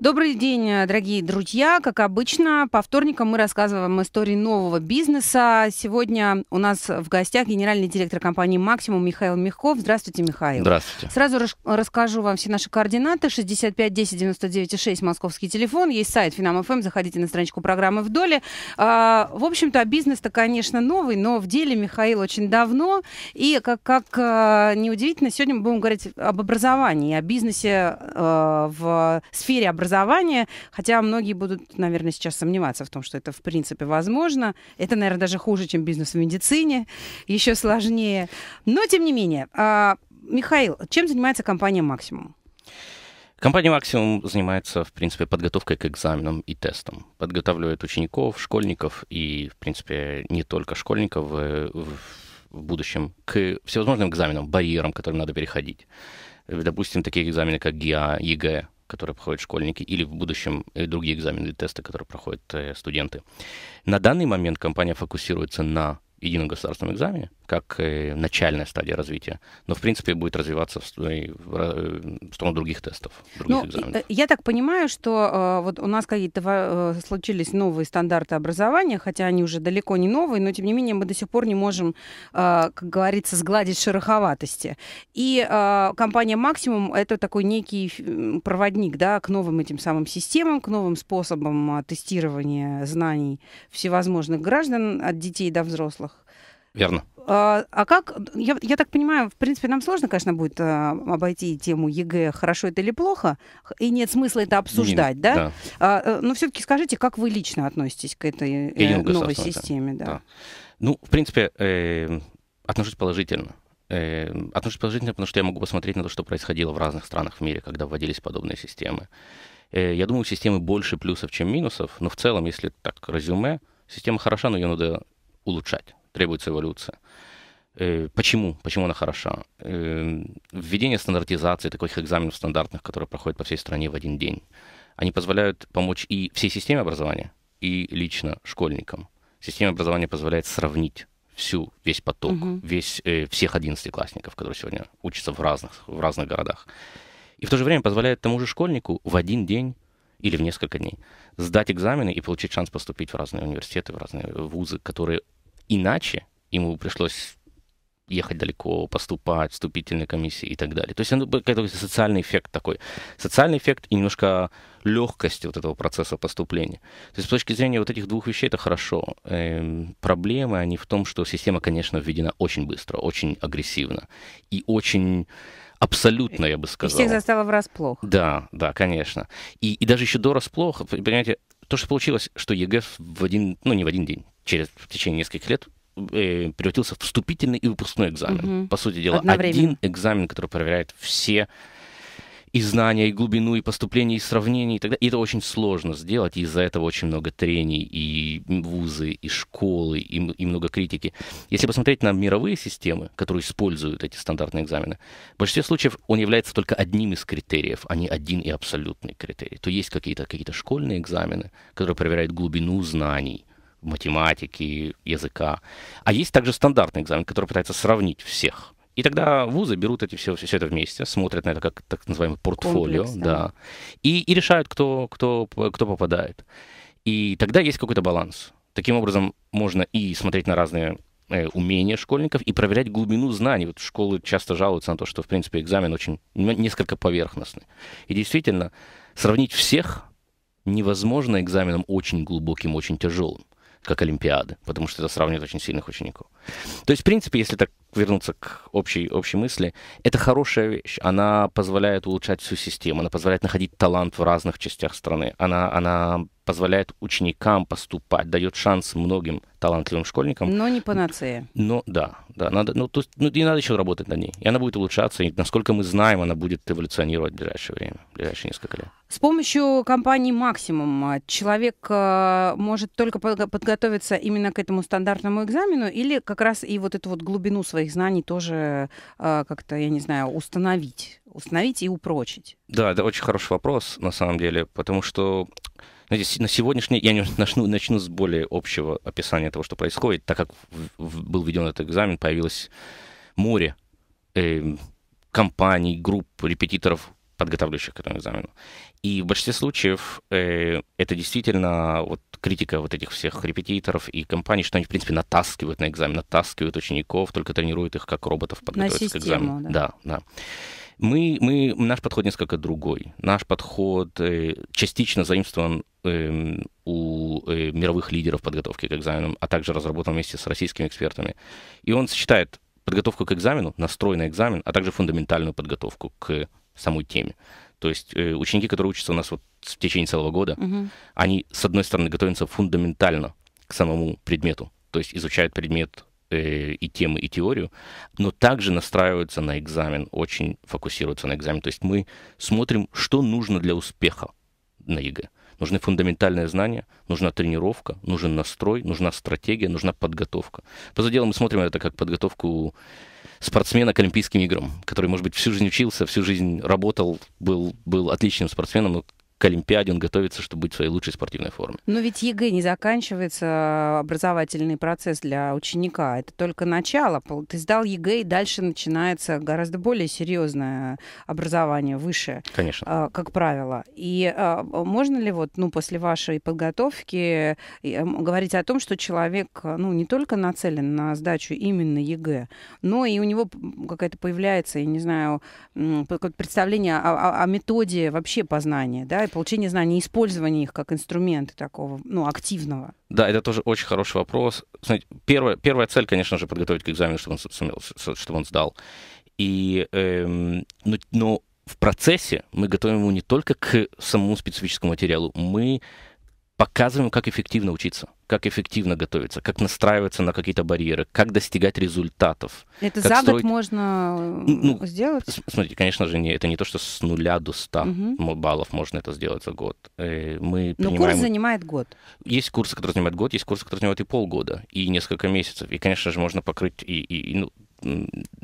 Добрый день, э, дорогие друзья. Как обычно, по вторникам мы рассказываем истории нового бизнеса. Сегодня у нас в гостях генеральный директор компании «Максимум» Михаил Мехков. Здравствуйте, Михаил. Здравствуйте. Сразу рас расскажу вам все наши координаты. 65 10 99 6, московский телефон. Есть сайт «Финам.ФМ». Эм». Заходите на страничку программы в доле. А, в общем-то, бизнес-то, конечно, новый, но в деле Михаил очень давно. И, как, как э, неудивительно, сегодня мы будем говорить об образовании, о бизнесе э, в сфере образования образование, хотя многие будут, наверное, сейчас сомневаться в том, что это в принципе возможно. Это, наверное, даже хуже, чем бизнес в медицине, еще сложнее. Но, тем не менее, а, Михаил, чем занимается компания «Максимум»? Компания «Максимум» занимается, в принципе, подготовкой к экзаменам и тестам. Подготавливает учеников, школьников и, в принципе, не только школьников э, в, в будущем к всевозможным экзаменам, барьерам, которым надо переходить. Э, допустим, такие экзамены, как ГИА, ЕГЭ, которые проходят школьники, или в будущем э, другие экзамены и тесты, которые проходят э, студенты. На данный момент компания фокусируется на едином государственном экзамене, как э, начальная стадия развития. Но, в принципе, будет развиваться в, э, в сторону других тестов, других ну, экзаменов. Э, я так понимаю, что вот у нас какие-то случились новые стандарты образования, хотя они уже далеко не новые, но, тем не менее, мы до сих пор не можем, как говорится, сгладить шероховатости. И компания «Максимум» — это такой некий проводник да, к новым этим самым системам, к новым способам тестирования знаний всевозможных граждан от детей до взрослых? Верно. А, а, как, я, я так понимаю, в принципе, нам сложно, конечно, будет а, обойти тему ЕГЭ, хорошо это или плохо, и нет смысла это обсуждать, нет, да? да. А, э, но все-таки скажите, как вы лично относитесь к этой э, новой системе? Да. Да. Ну, в принципе, э, отношусь положительно. Э, отношусь положительно, потому что я могу посмотреть на то, что происходило в разных странах в мире, когда вводились подобные системы. Э, я думаю, у системы больше плюсов, чем минусов, но в целом, если так резюме, система хороша, но ее надо улучшать требуется эволюция. Э, почему? Почему она хороша? Э, введение стандартизации таких экзаменов стандартных, которые проходят по всей стране в один день, они позволяют помочь и всей системе образования, и лично школьникам. Система образования позволяет сравнить всю, весь поток, угу. весь, э, всех одиннадцатиклассников, которые сегодня учатся в разных, в разных городах. И в то же время позволяет тому же школьнику в один день или в несколько дней сдать экзамены и получить шанс поступить в разные университеты, в разные э, вузы, которые Иначе ему пришлось ехать далеко, поступать, вступительные комиссии и так далее. То есть это социальный эффект такой. Социальный эффект и немножко легкость вот этого процесса поступления. То есть с точки зрения вот этих двух вещей это хорошо. Эм, проблемы, они в том, что система, конечно, введена очень быстро, очень агрессивно и очень абсолютно, я бы сказал. И всех застала врасплох. Да, да, конечно. И, и даже еще до расплох, понимаете, то, что получилось, что ЕГЭ в один, ну не в один день, через в течение нескольких лет э, превратился в вступительный и выпускной экзамен. Угу. По сути дела, один экзамен, который проверяет все и знания, и глубину, и поступление, и сравнение, и так далее. И это очень сложно сделать, и из-за этого очень много трений, и вузы, и школы, и, и много критики. Если посмотреть на мировые системы, которые используют эти стандартные экзамены, в большинстве случаев он является только одним из критериев, а не один и абсолютный критерий. То есть какие-то какие школьные экзамены, которые проверяют глубину знаний, математики, языка. А есть также стандартный экзамен, который пытается сравнить всех. И тогда вузы берут эти все, все это вместе, смотрят на это как так называемый портфолио, Комплекс, да, да. И, и решают, кто, кто, кто попадает. И тогда есть какой-то баланс. Таким образом, можно и смотреть на разные э, умения школьников и проверять глубину знаний. Вот школы часто жалуются на то, что, в принципе, экзамен очень несколько поверхностный. И действительно, сравнить всех невозможно экзаменом очень глубоким, очень тяжелым как Олимпиады, потому что это сравнивает очень сильных учеников. То есть, в принципе, если так вернуться к общей, общей мысли, это хорошая вещь. Она позволяет улучшать всю систему, она позволяет находить талант в разных частях страны. Она, она позволяет ученикам поступать, дает шанс многим талантливым школьникам. Но не панацея. Но да, да, надо, ну, то есть, ну, и надо еще работать на ней. И она будет улучшаться, и, насколько мы знаем, она будет эволюционировать в ближайшее время, в ближайшие несколько лет. С помощью компании «Максимум» человек э, может только подготовиться именно к этому стандартному экзамену или как раз и вот эту вот глубину своих знаний тоже э, как-то, я не знаю, установить? установить и упрочить? Да, это очень хороший вопрос, на самом деле, потому что на сегодняшний я начну, начну с более общего описания того, что происходит. Так как в, в, был введен этот экзамен, появилось море э, компаний, групп, репетиторов, подготавливающих к этому экзамену. И в большинстве случаев э, это действительно вот критика вот этих всех репетиторов и компаний, что они, в принципе, натаскивают на экзамен, натаскивают учеников, только тренируют их как роботов подготовиться систему, к экзамену. Да, да. да. Мы, мы, наш подход несколько другой. Наш подход э, частично заимствован э, у э, мировых лидеров подготовки к экзаменам, а также разработан вместе с российскими экспертами. И он сочетает подготовку к экзамену, настрой на экзамен, а также фундаментальную подготовку к самой теме. То есть э, ученики, которые учатся у нас вот в течение целого года, угу. они, с одной стороны, готовятся фундаментально к самому предмету, то есть изучают предмет Э, и темы, и теорию, но также настраиваются на экзамен, очень фокусируются на экзамен. То есть мы смотрим, что нужно для успеха на ЕГЭ. Нужны фундаментальные знания, нужна тренировка, нужен настрой, нужна стратегия, нужна подготовка. По дело мы смотрим это как подготовку спортсмена к Олимпийским играм, который, может быть, всю жизнь учился, всю жизнь работал, был, был отличным спортсменом, но к Олимпиаде, он готовится, чтобы быть в своей лучшей спортивной форме. Но ведь ЕГЭ не заканчивается а, образовательный процесс для ученика. Это только начало. Ты сдал ЕГЭ, и дальше начинается гораздо более серьезное образование, высшее. Конечно. А, как правило. И а, можно ли вот, ну, после вашей подготовки эм, говорить о том, что человек, ну, не только нацелен на сдачу именно ЕГЭ, но и у него какая-то появляется, я не знаю, представление о, о, о методе вообще познания, да, получения знаний, использования их как инструмента такого, ну, активного? Да, это тоже очень хороший вопрос. Знаете, первая, первая цель, конечно же, подготовить к экзамену, чтобы он, сумел, чтобы он сдал. И, эм, но, но в процессе мы готовим его не только к самому специфическому материалу, мы показываем, как эффективно учиться, как эффективно готовиться, как настраиваться на какие-то барьеры, как достигать результатов. Это за строить... год можно э, ну, ну, сделать? Смотрите, конечно же, не, это не то, что с нуля до ста угу. баллов можно это сделать за год. Э, мы Но принимаем... курс занимает год. Есть курсы, которые занимают год, есть курсы, которые занимают и полгода, и несколько месяцев. И, конечно же, можно покрыть и, и, и ну,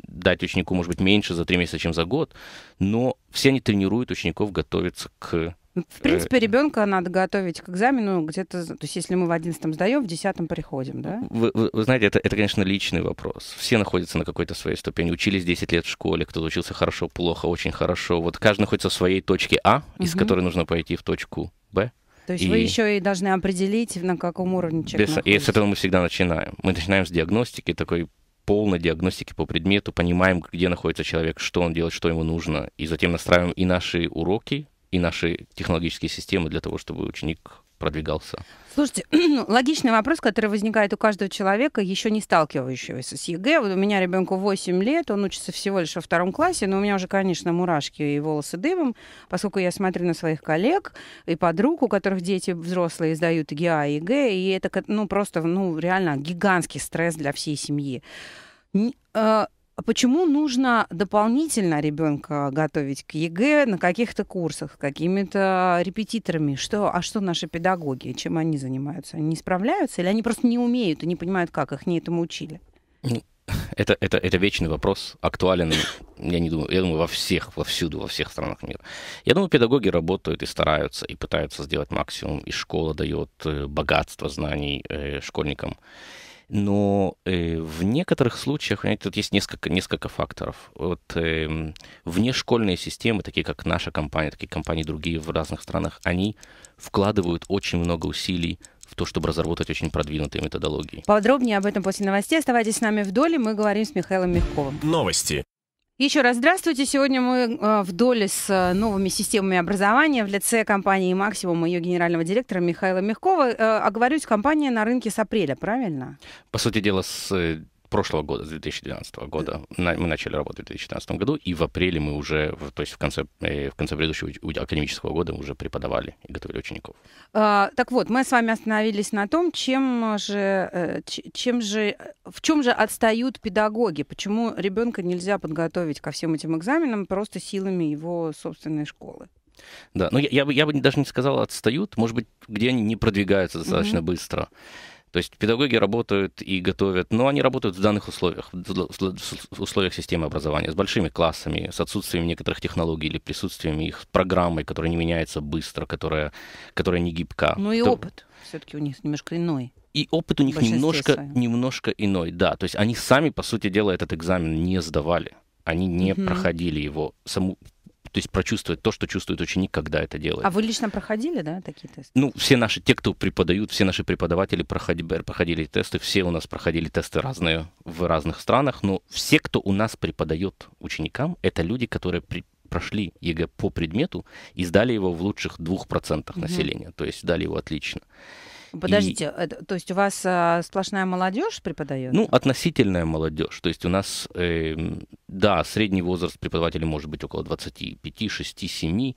дать ученику, может быть, меньше за три месяца, чем за год, но все они тренируют учеников готовиться к ну, в э, принципе, ребенка надо готовить к экзамену где-то, то есть если мы в одиннадцатом сдаем, в десятом приходим, да? Вы, вы, вы знаете, это, это, конечно, личный вопрос. Все находятся на какой-то своей ступени. Учились 10 лет в школе, кто-то учился хорошо, плохо, очень хорошо. Вот каждый находится в своей точке А, из угу. которой нужно пойти в точку Б. То есть и... вы еще и должны определить, на каком уровне человек Без... И с этого мы всегда начинаем. Мы начинаем с диагностики, такой полной диагностики по предмету, понимаем, где находится человек, что он делает, что ему нужно, и затем настраиваем и наши уроки и наши технологические системы для того, чтобы ученик продвигался. Слушайте, ну, логичный вопрос, который возникает у каждого человека, еще не сталкивающегося с ЕГЭ. Вот у меня ребенку 8 лет, он учится всего лишь во втором классе, но у меня уже, конечно, мурашки и волосы дымом, поскольку я смотрю на своих коллег и подруг, у которых дети взрослые сдают ГИА и ЕГЭ, и это ну, просто ну, реально гигантский стресс для всей семьи э, а почему нужно дополнительно ребенка готовить к ЕГЭ на каких-то курсах, какими-то репетиторами? Что, а что наши педагоги, чем они занимаются? Они не справляются или они просто не умеют и не понимают, как их не этому учили? Ну, это, это, это вечный вопрос, актуален, я не думаю, я думаю, во всех, во всюду, во всех странах мира. Я думаю, педагоги работают и стараются, и пытаются сделать максимум, и школа дает э, богатство знаний э, школьникам. Но э, в некоторых случаях, понимаете, тут есть несколько, несколько факторов. Вот э, внешкольные системы, такие как наша компания, такие компании другие в разных странах, они вкладывают очень много усилий в то, чтобы разработать очень продвинутые методологии. Подробнее об этом после новостей. Оставайтесь с нами в доле. Мы говорим с Михаилом Мягковым. Новости. Еще раз здравствуйте. Сегодня мы э, в доле с э, новыми системами образования в лице компании «Максимум» и ее генерального директора Михаила Мягкова. Э, оговорюсь, компания на рынке с апреля, правильно? По сути дела, с прошлого года, 2012 года. На, мы начали работать в 2012 году, и в апреле мы уже, то есть в конце, э, в конце предыдущего академического года уже преподавали и готовили учеников. А, так вот, мы с вами остановились на том, чем э, же, э, чем же, в чем же отстают педагоги, почему ребенка нельзя подготовить ко всем этим экзаменам просто силами его собственной школы. Да, ну я, я, бы, я бы даже не сказал отстают, может быть, где они не продвигаются достаточно mm-hmm. быстро. То есть педагоги работают и готовят, но они работают в данных условиях, в условиях системы образования, с большими классами, с отсутствием некоторых технологий или присутствием их программы, которая не меняется быстро, которая, которая не гибка. Ну и То... опыт все-таки у них немножко иной и опыт у них немножко, немножко иной, да. То есть они сами, по сути дела, этот экзамен не сдавали. Они не угу. проходили его. Саму то есть прочувствовать то, что чувствует ученик, когда это делает. А вы лично проходили, да, такие тесты? Ну, все наши, те, кто преподают, все наши преподаватели проходили, проходили тесты, все у нас проходили тесты разные в разных странах, но все, кто у нас преподает ученикам, это люди, которые при, прошли ЕГЭ по предмету и сдали его в лучших двух процентах угу. населения, то есть сдали его отлично. Подождите, и... то есть у вас э, сплошная молодежь преподает? Ну, относительная молодежь. То есть у нас, э, да, средний возраст преподавателей может быть около 25, 6, 7,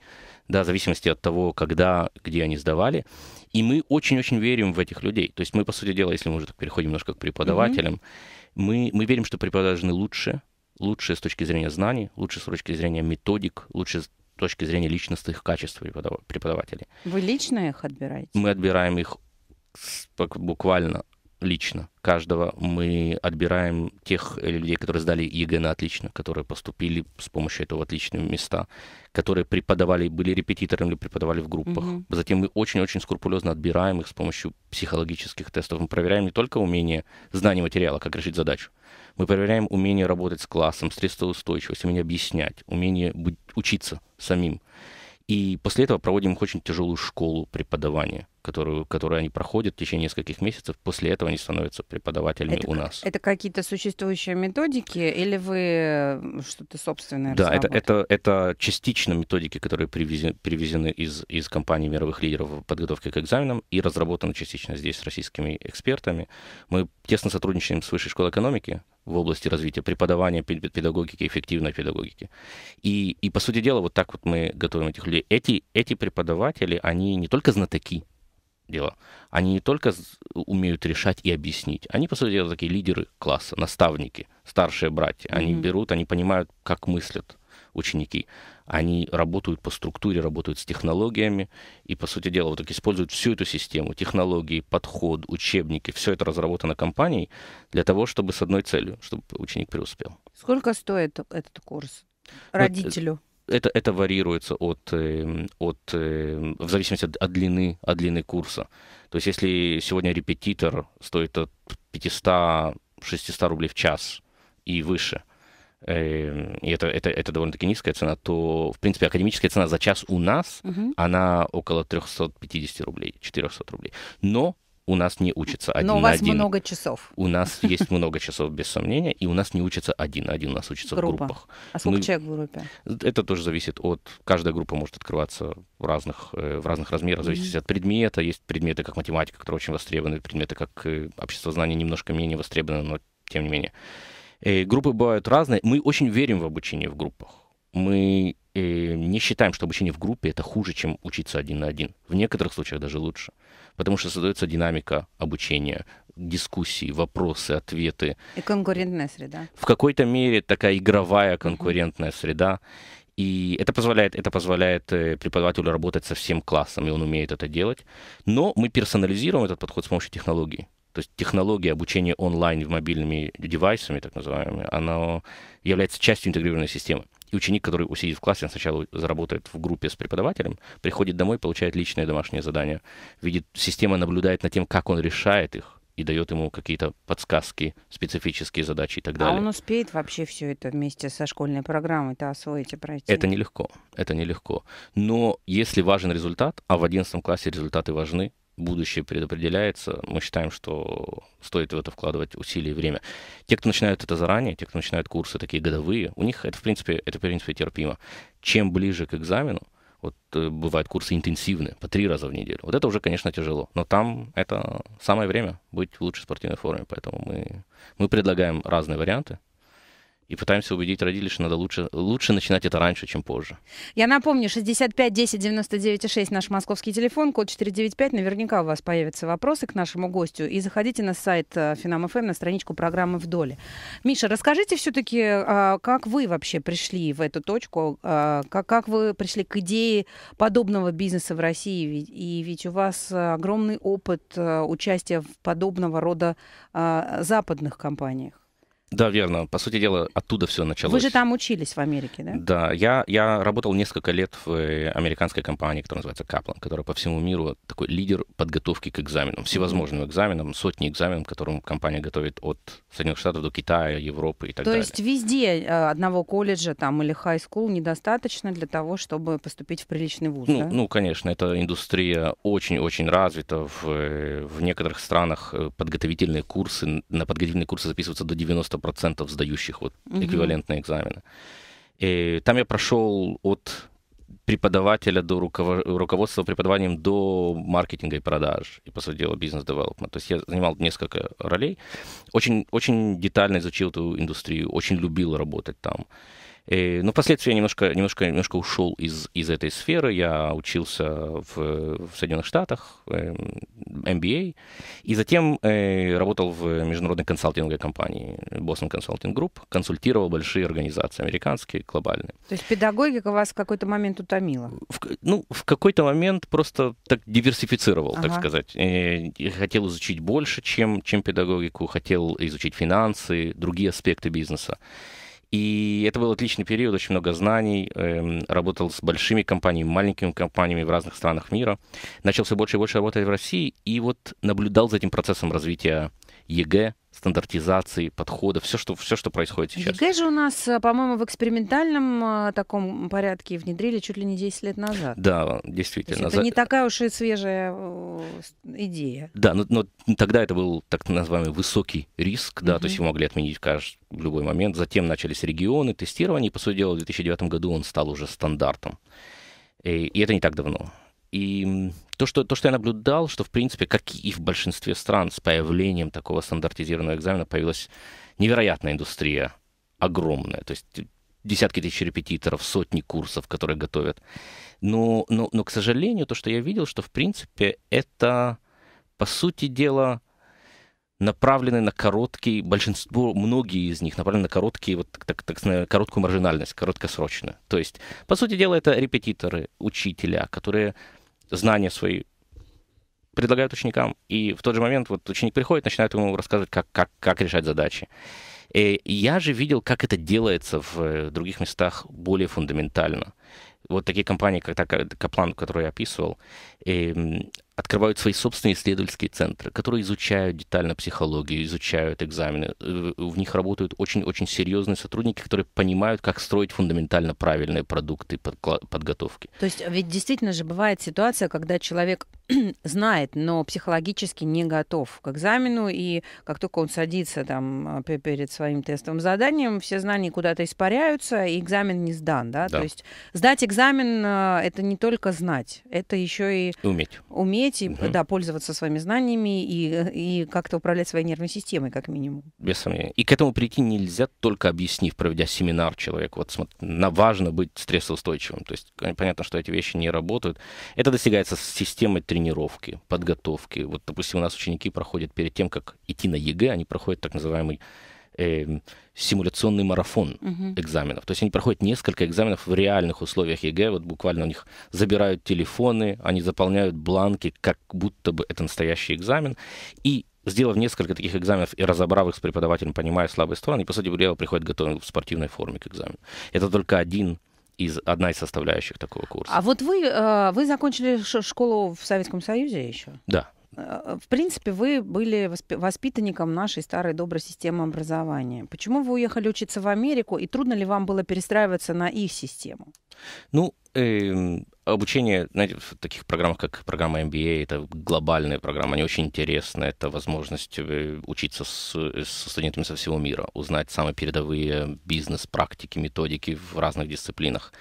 да, в зависимости от того, когда, где они сдавали. И мы очень-очень верим в этих людей. То есть мы, по сути дела, если мы уже так переходим немножко к преподавателям, mm-hmm. мы, мы верим, что преподаватели должны лучше, лучше с точки зрения знаний, лучше с точки зрения методик, лучше с точки зрения личностных качеств преподавателей. Вы лично их отбираете? Мы отбираем их буквально лично каждого мы отбираем тех э, людей, которые сдали ЕГЭ на отлично, которые поступили с помощью этого в отличные места, которые преподавали, были репетиторами или преподавали в группах. Угу. Затем мы очень-очень скрупулезно отбираем их с помощью психологических тестов. Мы проверяем не только умение, знание материала, как решить задачу. Мы проверяем умение работать с классом, стрессоустойчивость, умение объяснять, умение быть, учиться самим. И после этого проводим их очень тяжелую школу преподавания которую, которую они проходят в течение нескольких месяцев. После этого они становятся преподавателями это, у нас. Это какие-то существующие методики или вы э, что-то собственное Да, это, это, это частично методики, которые привезены, привезены из, из компании мировых лидеров в подготовке к экзаменам и разработаны частично здесь с российскими экспертами. Мы тесно сотрудничаем с Высшей школой экономики, в области развития преподавания педагогики, эффективной педагогики. И, и по сути дела, вот так вот мы готовим этих людей. Эти, эти преподаватели, они не только знатоки, дело. Они не только умеют решать и объяснить, они, по сути дела, такие лидеры класса, наставники, старшие братья. Они mm-hmm. берут, они понимают, как мыслят ученики. Они работают по структуре, работают с технологиями и, по сути дела, вот так используют всю эту систему, технологии, подход, учебники, все это разработано компанией для того, чтобы с одной целью, чтобы ученик преуспел. Сколько стоит этот курс э, родителю? Ну, это, это варьируется от, эм, от, эм, в зависимости от, длины, от длины курса. То есть если сегодня репетитор стоит от 500-600 рублей в час и выше, эм, и это, это, это довольно-таки низкая цена, то, в принципе, академическая цена за час у нас, угу. она около 350 рублей, 400 рублей. Но у нас не учится один Но у вас на один. много часов. У нас есть много часов, без сомнения, и у нас не учится один на один, у нас учится Группа. в группах. А сколько Мы... человек в группе? Это тоже зависит от... Каждая группа может открываться в разных, э, в разных размерах, зависит mm-hmm. от предмета. Есть предметы, как математика, которые очень востребованы, предметы, как э, общество знаний, немножко менее востребованы, но тем не менее. И э, группы бывают разные. Мы очень верим в обучение в группах. Мы э, не считаем, что обучение в группе это хуже, чем учиться один на один. В некоторых случаях даже лучше. Потому что создается динамика обучения, дискуссии, вопросы, ответы. И конкурентная среда. В какой-то мере такая игровая конкурентная mm-hmm. среда. И это позволяет, это позволяет э, преподавателю работать со всем классом, и он умеет это делать. Но мы персонализируем этот подход с помощью технологий. То есть технология обучения онлайн в мобильными девайсами, так называемыми, она является частью интегрированной системы. И ученик, который усидит в классе, он сначала заработает в группе с преподавателем, приходит домой, получает личное домашнее задание, видит, система наблюдает над тем, как он решает их, и дает ему какие-то подсказки, специфические задачи и так далее. А он успеет вообще все это вместе со школьной программой-то освоить и пройти? Это нелегко, это нелегко. Но если важен результат, а в 11 классе результаты важны, будущее предопределяется. Мы считаем, что стоит в это вкладывать усилия и время. Те, кто начинают это заранее, те, кто начинают курсы такие годовые, у них это, в принципе, это, в принципе, терпимо. Чем ближе к экзамену, вот э, бывают курсы интенсивные, по три раза в неделю. Вот это уже, конечно, тяжело. Но там это самое время быть в лучшей спортивной форме. Поэтому мы, мы предлагаем разные варианты и пытаемся убедить родителей, что надо лучше, лучше начинать это раньше, чем позже. Я напомню, 65 10 99 6 наш московский телефон, код 495. Наверняка у вас появятся вопросы к нашему гостю. И заходите на сайт э, Финам.ФМ, эм», на страничку программы «Вдоль». Миша, расскажите все-таки, а, как вы вообще пришли в эту точку, а, как, как вы пришли к идее подобного бизнеса в России? И ведь у вас огромный опыт э, участия в подобного рода а, западных компаниях. Да, верно. По сути дела, оттуда все началось. Вы же там учились в Америке, да? Да, я, я работал несколько лет в э, американской компании, которая называется Kaplan, которая по всему миру такой лидер подготовки к экзаменам, всевозможным экзаменам, сотни экзаменов, которым компания готовит от Соединенных Штатов до Китая, Европы и так То далее. То есть везде э, одного колледжа там или хай-скул недостаточно для того, чтобы поступить в приличный вуз, ну, да? ну конечно, эта индустрия очень-очень развита. В, э, в некоторых странах подготовительные курсы, на подготовительные курсы записываются до 90 процентов сдающих вот, угу. эквивалентные экзамены. И там я прошел от преподавателя до руков... руководства преподаванием до маркетинга и продаж и, по сути дела, бизнес-девелопмент. То есть я занимал несколько ролей. Очень, очень детально изучил эту индустрию, очень любил работать там. И, э, но впоследствии я немножко, немножко, немножко ушел из, из этой сферы. Я учился в, в Соединенных Штатах, эм, MBA, и затем э, работал в международной консалтинговой компании Boston Consulting Group, консультировал большие организации американские, глобальные. То есть педагогика вас в какой-то момент утомила? В, ну, в какой-то момент просто так диверсифицировал, ага. так сказать. И э, хотел изучить больше, чем, чем педагогику, хотел изучить финансы, другие аспекты бизнеса. И это был отличный период, очень много знаний, эм, работал с большими компаниями, маленькими компаниями в разных странах мира, начал все больше и больше работать в России, и вот наблюдал за этим процессом развития ЕГЭ, стандартизации подхода, все что, все, что происходит сейчас. ЕГЭ же у нас, э, по-моему, в экспериментальном э, таком порядке внедрили чуть ли не 10 лет назад. Да, действительно. это За... не такая уж и свежая э, идея. Да, но, ну, но ну, тогда это был так называемый высокий риск, да, угу. то есть его могли отменить в любой момент. Затем начались регионы, тестирование, и, по сути дела, в 2009 году он стал уже стандартом. И, и это не так давно. И то что, то, что я наблюдал, что, в принципе, как и в большинстве стран, с появлением такого стандартизированного экзамена появилась невероятная индустрия, огромная. То есть э, десятки тысяч репетиторов, сотни курсов, которые готовят. Но, но, но, к сожалению, то, что я видел, что, в принципе, это, по сути дела, направлены на короткие, большинство, многие из них направлены на короткие, вот так, так на короткую маржинальность, короткосрочную. То есть, по сути дела, это репетиторы, учителя, которые знания свои предлагают ученикам. И в тот же момент вот ученик приходит, начинает ему рассказывать, как, как, как решать задачи. И э, я же видел, как это делается в э, других местах более фундаментально. Вот такие компании, как э, Каплан, которую я описывал, и эм, открывают свои собственные исследовательские центры, которые изучают детально психологию, изучают экзамены. Э, в них работают очень-очень серьезные сотрудники, которые понимают, как строить фундаментально правильные продукты подготовки. То есть ведь действительно же бывает ситуация, когда человек знает, но психологически не готов к экзамену, и как только он садится там а, перед своим тестовым заданием, все знания куда-то испаряются, и экзамен не сдан, да? да. То есть сдать экзамен э, — это не только знать, это еще и... Уметь. Уметь уметь и, угу. да, пользоваться своими знаниями и, и как-то управлять своей нервной системой, как минимум. Без сомнения. И к этому прийти нельзя, только объяснив, проведя семинар человеку. Вот смотри, важно быть стрессоустойчивым. То есть понятно, что эти вещи не работают. Это достигается с системой тренировки, подготовки. Вот, допустим, у нас ученики проходят перед тем, как идти на ЕГЭ, они проходят так называемый э, симуляционный марафон угу. экзаменов. То есть они проходят несколько экзаменов в реальных условиях ЕГЭ. Вот буквально у них забирают телефоны, они заполняют бланки, как будто бы это настоящий экзамен. И сделав несколько таких экзаменов и разобрав их с преподавателем, понимая слабые стороны, они, по сути дела, приходят готовы в спортивной форме к экзамену. Это только один из, одна из составляющих такого курса. А вот вы, э, вы закончили школу в Советском Союзе еще? Да, Э, в принципе, вы были воспитанником нашей старой доброй системы образования. Почему вы уехали учиться в Америку, и трудно ли вам было перестраиваться на их систему? Ну, э, обучение знаете, в таких программах, как программа MBA, это глобальная программа, они очень интересны. Это возможность э, учиться с, э, с студентами со всего мира, узнать самые передовые бизнес-практики, методики в разных дисциплинах.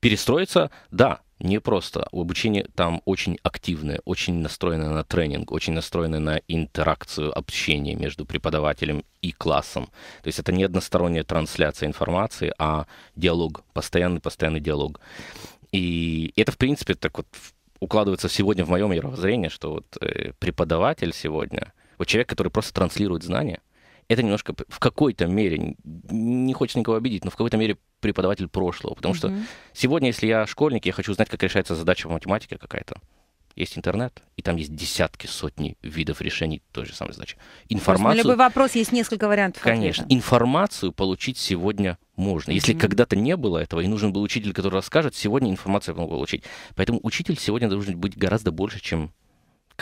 Перестроиться, да, не просто. А обучение там очень активное, очень настроенное на тренинг, очень настроенное на интеракцию, общение между преподавателем и классом. То есть это не односторонняя трансляция информации, а диалог, постоянный-постоянный диалог. И это, в принципе, так вот укладывается сегодня в моем мировоззрении, что вот э, преподаватель сегодня, вот человек, который просто транслирует знания – это немножко в какой-то мере, не хочется никого обидеть, но в какой-то мере преподаватель прошлого. Потому mm-hmm. что сегодня, если я школьник, я хочу узнать, как решается задача в математике какая-то. Есть интернет, и там есть десятки, сотни видов решений той же самой задачи. Информацию... на любой вопрос есть несколько вариантов. Конечно. Ответа. Информацию получить сегодня можно. Если mm-hmm. когда-то не было этого, и нужен был учитель, который расскажет, сегодня информацию могу получить. Поэтому учитель сегодня должен быть гораздо больше, чем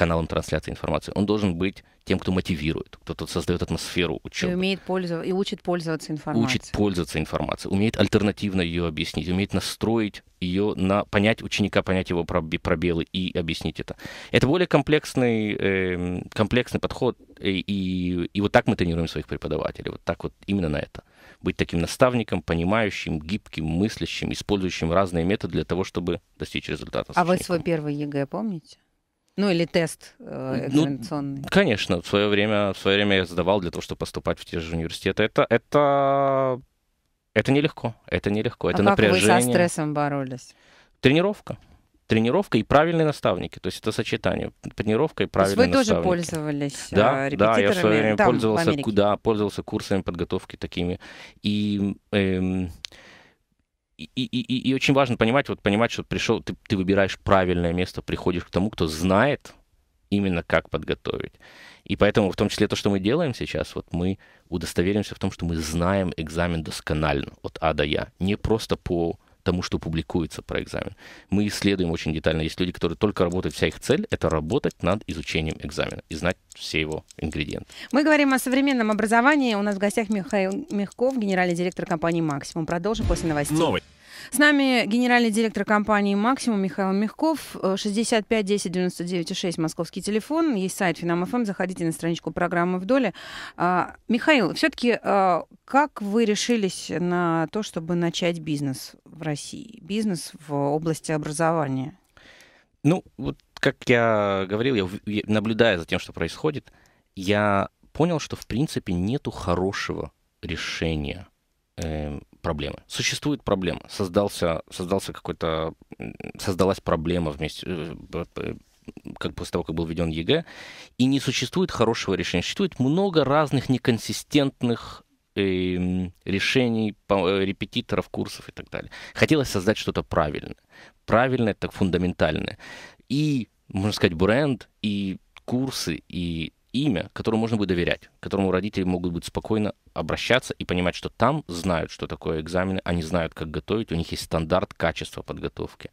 каналом трансляции информации. Он должен быть тем, кто мотивирует, кто тут создает атмосферу учебы. И умеет пользоваться, и учит пользоваться информацией. Учит пользоваться информацией, умеет альтернативно ее объяснить, умеет настроить ее на понять ученика, понять его пробелы и объяснить это. Это более комплексный, э, комплексный подход, и, и, и вот так мы тренируем своих преподавателей, вот так вот именно на это. Быть таким наставником, понимающим, гибким, мыслящим, использующим разные методы для того, чтобы достичь результата. А вы свой первый ЕГЭ помните? Ну или тест э, ну, экзаменационный. Ну, конечно, в свое время, в свое время я сдавал для того, чтобы поступать в те же университеты. Это, это, это нелегко, это нелегко, а это как напряжение. вы со стрессом боролись? Тренировка. Тренировка и правильные наставники, то есть это сочетание тренировка и правильные то есть вы наставники. тоже пользовались да, репетиторами? Э, да, я в свое время там, пользовался, да, пользовался курсами подготовки такими. И эм, и, и, и, и очень важно понимать, вот понимать, что пришел, ты, ты выбираешь правильное место, приходишь к тому, кто знает именно как подготовить. И поэтому в том числе то, что мы делаем сейчас, вот мы удостоверимся в том, что мы знаем экзамен досконально, от А до Я, не просто по тому, что публикуется про экзамен. Мы исследуем очень детально. Есть люди, которые только работают, вся их цель — это работать над изучением экзамена и знать все его ингредиенты. Мы говорим о современном образовании. У нас в гостях Михаил Мягков, генеральный директор компании «Максимум». Продолжим после новостей. Новый. С нами генеральный директор компании «Максимум» Михаил Мягков. 65 10 99 6 московский телефон. Есть сайт «Финам.ФМ». Заходите на страничку программы в доле. Э, Михаил, все-таки э, как вы решились на то, чтобы начать бизнес в России? Бизнес в области образования? Ну, вот как я говорил, я наблюдая за тем, что происходит, я понял, что в принципе нету хорошего решения. Эм, проблемы. Существует проблема. Создался, создался какой-то, создалась проблема вместе, э, как после того, как был введен ЕГЭ, и не существует хорошего решения. Существует много разных неконсистентных э, решений э, репетиторов, курсов и так далее. Хотелось создать что-то правильное. Правильное, так фундаментальное. И, можно сказать, бренд, и курсы, и имя, которому можно будет доверять, к которому родители могут быть спокойно обращаться и понимать, что там знают, что такое экзамены, они знают, как готовить, у них есть стандарт качества подготовки.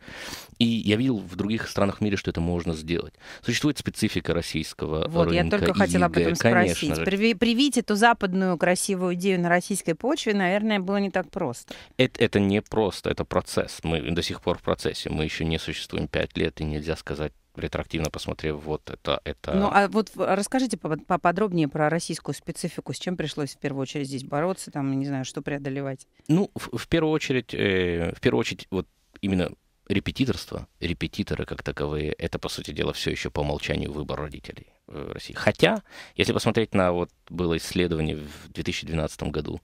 И я видел в других странах мира, что это можно сделать. Существует специфика российского вот, рынка. Вот, я только хотела ЕГЭ, об этом спросить. Конечно привить эту западную красивую идею на российской почве, наверное, было не так просто. Это, это не просто, это процесс. Мы до сих пор в процессе. Мы еще не существуем пять лет, и нельзя сказать ретроактивно посмотрев вот это. это... Ну, а вот расскажите поподробнее про российскую специфику. С чем пришлось в первую очередь здесь бороться, там, не знаю, что преодолевать? Ну, в, в первую очередь, э, в первую очередь, вот именно репетиторство, репетиторы как таковые, это, по сути дела, все еще по умолчанию выбор родителей в России. Хотя, если посмотреть на вот было исследование в 2012 году,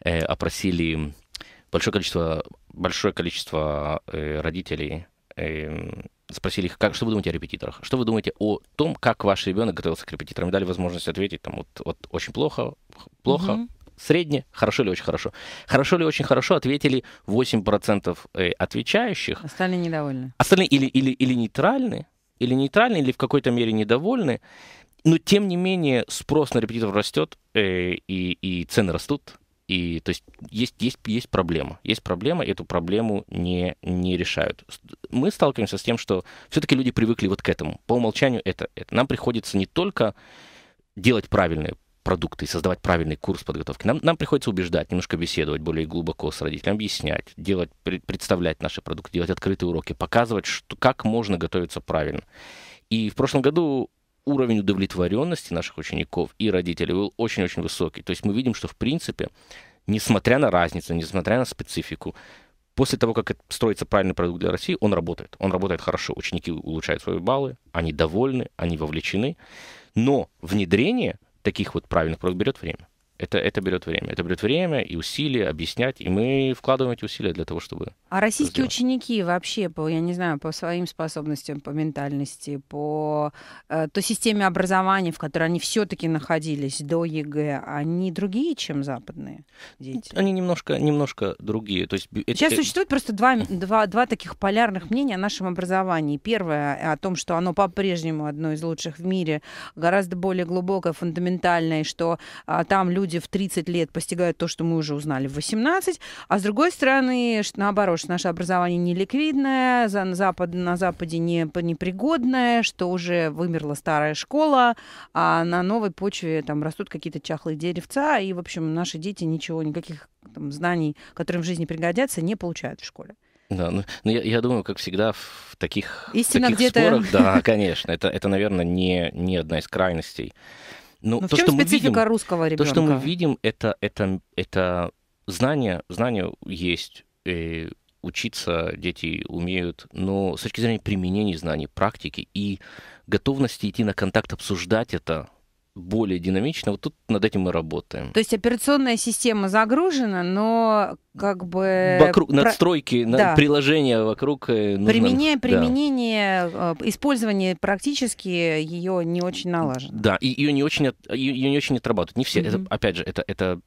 э, опросили большое количество, большое количество э, родителей, э, спросили их, как, что вы думаете о репетиторах? Что вы думаете о том, как ваш ребенок готовился к репетиторам? Дали возможность ответить, там, вот, вот очень плохо, плохо, угу. средне, хорошо или очень хорошо. Хорошо или очень хорошо ответили 8% э, отвечающих. Остальные недовольны. Остальные или, или, или нейтральны, или нейтральны, или в какой-то мере недовольны. Но, тем не менее, спрос на репетиторов растет, э, и, и цены растут и то есть есть, есть, есть проблема. Есть проблема, и эту проблему не, не решают. Мы сталкиваемся с тем, что все-таки люди привыкли вот к этому. По умолчанию это, это. Нам приходится не только делать правильные продукты и создавать правильный курс подготовки. Нам, нам приходится убеждать, немножко беседовать более глубоко с родителями, объяснять, делать, представлять наши продукты, делать открытые уроки, показывать, что, как можно готовиться правильно. И в прошлом году уровень удовлетворенности наших учеников и родителей был очень-очень высокий. То есть мы видим, что в принципе, несмотря на разницу, несмотря на специфику, после того, как строится правильный продукт для России, он работает. Он работает хорошо. Ученики улучшают свои баллы, они довольны, они вовлечены. Но внедрение таких вот правильных продуктов берет время это, это берет время. Это берет время и усилия объяснять, и мы вкладываем эти усилия для того, чтобы... А российские ученики вообще, по, я не знаю, по своим способностям, по ментальности, по э, той системе образования, в которой они все-таки находились до ЕГЭ, они другие, чем западные дети? Они немножко, немножко другие. То есть, это... Сейчас э, существует просто два, два, два таких полярных мнения о нашем образовании. Первое о том, что оно по-прежнему одно из лучших в мире, гораздо более глубокое, фундаментальное, что а, там люди люди в 30 лет постигают то, что мы уже узнали в 18, а с другой стороны, наоборот, что наше образование неликвидное, за, запад, на Западе не, непригодное, что уже вымерла старая школа, а на новой почве там растут какие-то чахлые деревца, и, в общем, наши дети ничего, никаких там, знаний, которые в жизни пригодятся, не получают в школе. Да, ну, ну я, я думаю, как всегда, в таких, Истина таких где-то... спорах, да, конечно, это, это, наверное, не, не одна из крайностей ну, Но ну, то, в чем что специфика мы видим, русского ребенка? То, что мы видим, это, это, это знания, знания есть, и э, учиться дети умеют, но с точки зрения применения знаний, практики и готовности идти на контакт, обсуждать это более динамично. Вот тут над этим мы работаем. То есть операционная система загружена, но как бы... Вокруг, надстройки, да. приложения вокруг... Э, нужно... Применение, применение, э, использование практически ее не очень налажено. Да, и ее не очень, ее не очень отрабатывают. Не все. Mm-hmm. Это, опять же, это, это